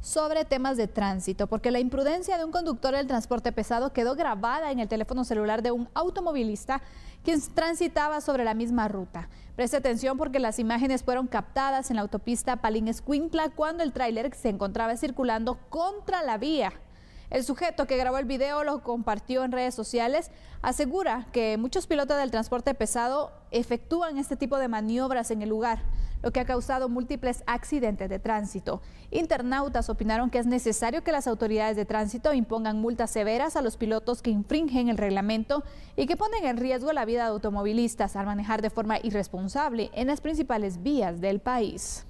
sobre temas de tránsito, porque la imprudencia de un conductor del transporte pesado quedó grabada en el teléfono celular de un automovilista quien transitaba sobre la misma ruta. Preste atención porque las imágenes fueron captadas en la autopista Palín Escuintla cuando el tráiler se encontraba circulando contra la vía. El sujeto que grabó el video lo compartió en redes sociales. Asegura que muchos pilotos del transporte pesado efectúan este tipo de maniobras en el lugar, lo que ha causado múltiples accidentes de tránsito. Internautas opinaron que es necesario que las autoridades de tránsito impongan multas severas a los pilotos que infringen el reglamento y que ponen en riesgo la vida de automovilistas al manejar de forma irresponsable en las principales vías del país.